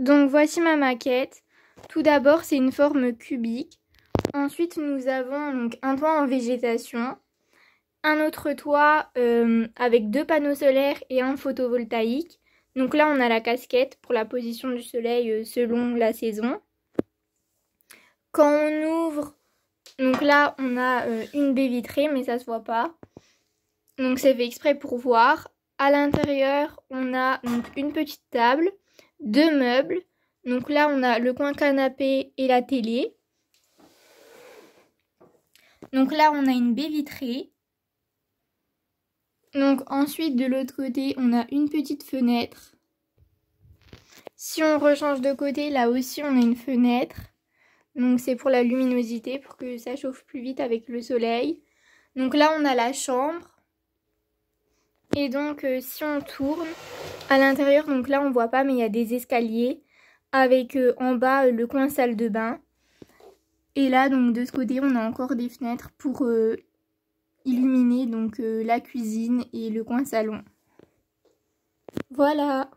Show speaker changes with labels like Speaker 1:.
Speaker 1: Donc voici ma maquette. Tout d'abord, c'est une forme cubique. Ensuite, nous avons un toit en végétation, un autre toit euh, avec deux panneaux solaires et un photovoltaïque. Donc là, on a la casquette pour la position du soleil euh, selon la saison. Quand on ouvre, donc là, on a euh, une baie vitrée, mais ça se voit pas. Donc c'est fait exprès pour voir. À l'intérieur, on a une petite table deux meubles. Donc là, on a le coin canapé et la télé. Donc là, on a une baie vitrée. Donc ensuite, de l'autre côté, on a une petite fenêtre. Si on rechange de côté, là aussi, on a une fenêtre. Donc c'est pour la luminosité, pour que ça chauffe plus vite avec le soleil. Donc là, on a la chambre. Et donc, euh, si on tourne, à l'intérieur, donc là on voit pas, mais il y a des escaliers avec euh, en bas euh, le coin salle de bain. Et là, donc de ce côté, on a encore des fenêtres pour euh, illuminer donc la cuisine et le coin salon. Voilà